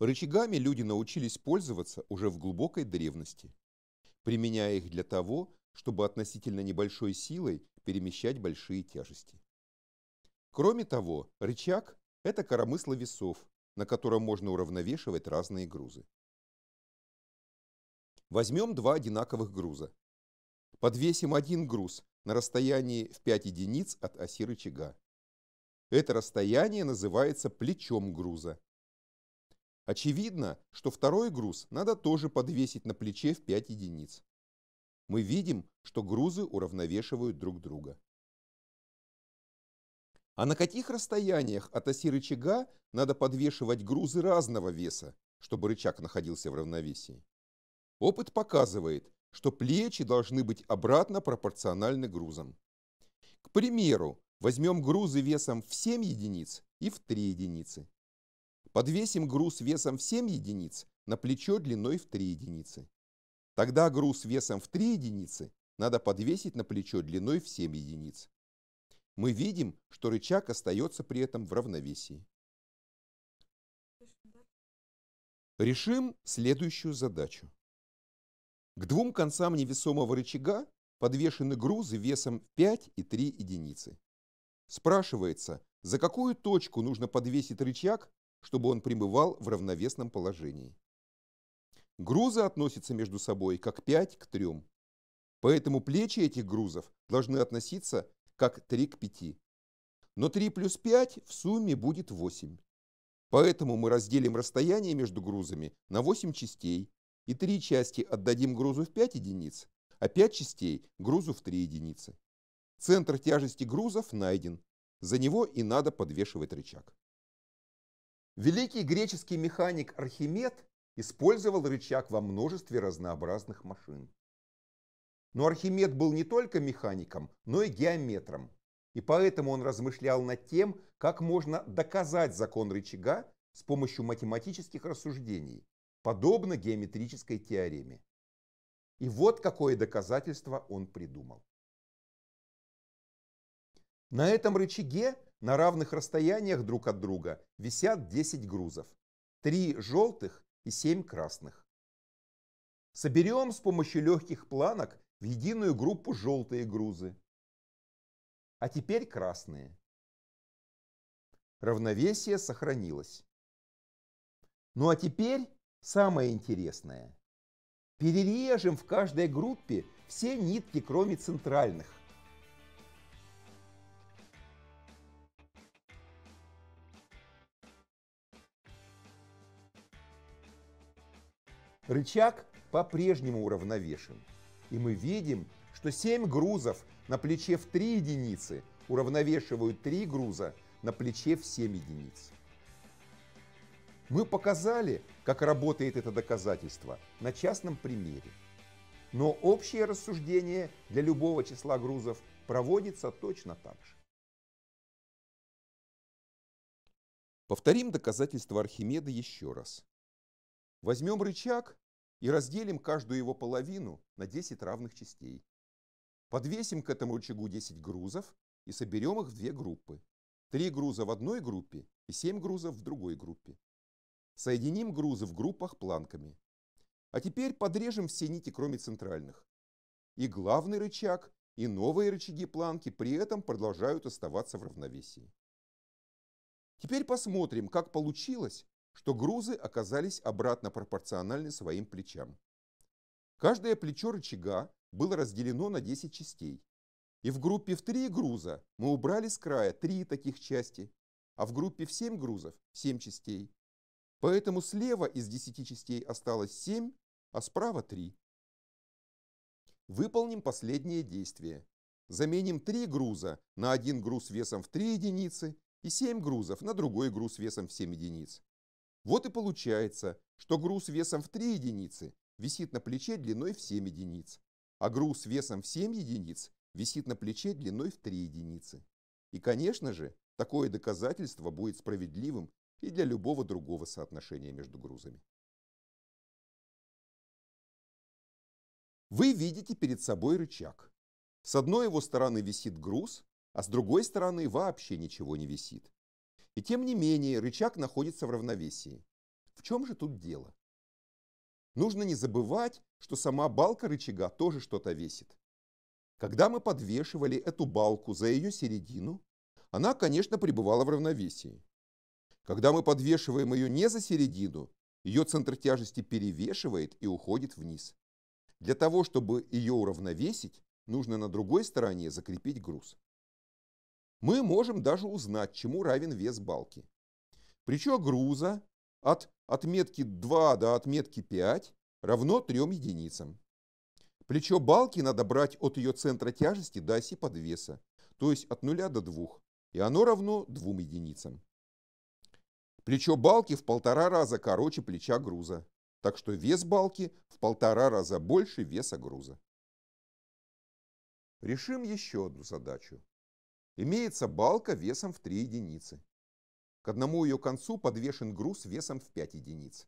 Рычагами люди научились пользоваться уже в глубокой древности, применяя их для того, чтобы относительно небольшой силой перемещать большие тяжести. Кроме того, рычаг – это коромысло весов, на котором можно уравновешивать разные грузы. Возьмем два одинаковых груза. Подвесим один груз на расстоянии в 5 единиц от оси рычага. Это расстояние называется плечом груза. Очевидно, что второй груз надо тоже подвесить на плече в 5 единиц. Мы видим, что грузы уравновешивают друг друга. А на каких расстояниях от оси рычага надо подвешивать грузы разного веса, чтобы рычаг находился в равновесии? Опыт показывает, что плечи должны быть обратно пропорциональны грузам. К примеру, возьмем грузы весом в 7 единиц и в 3 единицы. Подвесим груз весом в 7 единиц на плечо длиной в 3 единицы. Тогда груз весом в 3 единицы надо подвесить на плечо длиной в 7 единиц. Мы видим, что рычаг остается при этом в равновесии. Решим следующую задачу. К двум концам невесомого рычага подвешены грузы весом 5 и 3 единицы. Спрашивается, за какую точку нужно подвесить рычаг чтобы он пребывал в равновесном положении. Грузы относятся между собой как 5 к 3. Поэтому плечи этих грузов должны относиться как 3 к 5. Но 3 плюс 5 в сумме будет 8. Поэтому мы разделим расстояние между грузами на 8 частей, и 3 части отдадим грузу в 5 единиц, а 5 частей – грузу в 3 единицы. Центр тяжести грузов найден. За него и надо подвешивать рычаг. Великий греческий механик Архимед использовал рычаг во множестве разнообразных машин. Но Архимед был не только механиком, но и геометром. И поэтому он размышлял над тем, как можно доказать закон рычага с помощью математических рассуждений, подобно геометрической теореме. И вот какое доказательство он придумал. На этом рычаге на равных расстояниях друг от друга висят 10 грузов. три желтых и семь красных. Соберем с помощью легких планок в единую группу желтые грузы. А теперь красные. Равновесие сохранилось. Ну а теперь самое интересное. Перережем в каждой группе все нитки, кроме центральных. Рычаг по-прежнему уравновешен. И мы видим, что 7 грузов на плече в 3 единицы уравновешивают 3 груза на плече в 7 единиц. Мы показали, как работает это доказательство на частном примере. Но общее рассуждение для любого числа грузов проводится точно так же. Повторим доказательство Архимеда еще раз. Возьмем рычаг и разделим каждую его половину на 10 равных частей. Подвесим к этому рычагу 10 грузов и соберем их в две группы. Три груза в одной группе и семь грузов в другой группе. Соединим грузы в группах планками. А теперь подрежем все нити, кроме центральных. И главный рычаг, и новые рычаги планки при этом продолжают оставаться в равновесии. Теперь посмотрим, как получилось, что грузы оказались обратно пропорциональны своим плечам. Каждое плечо рычага было разделено на 10 частей. И в группе в 3 груза мы убрали с края 3 таких части, а в группе в 7 грузов 7 частей. Поэтому слева из 10 частей осталось 7, а справа 3. Выполним последнее действие. Заменим 3 груза на один груз весом в 3 единицы и 7 грузов на другой груз весом в 7 единиц. Вот и получается, что груз весом в 3 единицы висит на плече длиной в 7 единиц, а груз весом в 7 единиц висит на плече длиной в 3 единицы. И, конечно же, такое доказательство будет справедливым и для любого другого соотношения между грузами. Вы видите перед собой рычаг. С одной его стороны висит груз, а с другой стороны вообще ничего не висит. И тем не менее рычаг находится в равновесии. В чем же тут дело? Нужно не забывать, что сама балка рычага тоже что-то весит. Когда мы подвешивали эту балку за ее середину, она, конечно, пребывала в равновесии. Когда мы подвешиваем ее не за середину, ее центр тяжести перевешивает и уходит вниз. Для того, чтобы ее уравновесить, нужно на другой стороне закрепить груз мы можем даже узнать, чему равен вес балки. Плечо груза от отметки 2 до отметки 5 равно 3 единицам. Плечо балки надо брать от ее центра тяжести до оси подвеса, то есть от 0 до 2, и оно равно 2 единицам. Плечо балки в полтора раза короче плеча груза, так что вес балки в полтора раза больше веса груза. Решим еще одну задачу. Имеется балка весом в 3 единицы. К одному ее концу подвешен груз весом в 5 единиц.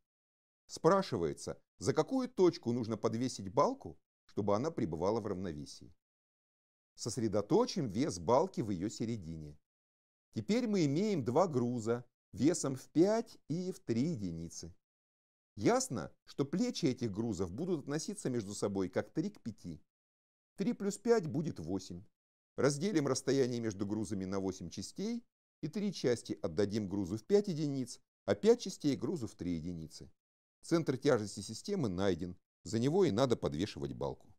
Спрашивается, за какую точку нужно подвесить балку, чтобы она пребывала в равновесии. Сосредоточим вес балки в ее середине. Теперь мы имеем два груза весом в 5 и в 3 единицы. Ясно, что плечи этих грузов будут относиться между собой как 3 к 5. 3 плюс 5 будет 8. Разделим расстояние между грузами на 8 частей, и 3 части отдадим грузу в 5 единиц, а 5 частей грузу в 3 единицы. Центр тяжести системы найден, за него и надо подвешивать балку.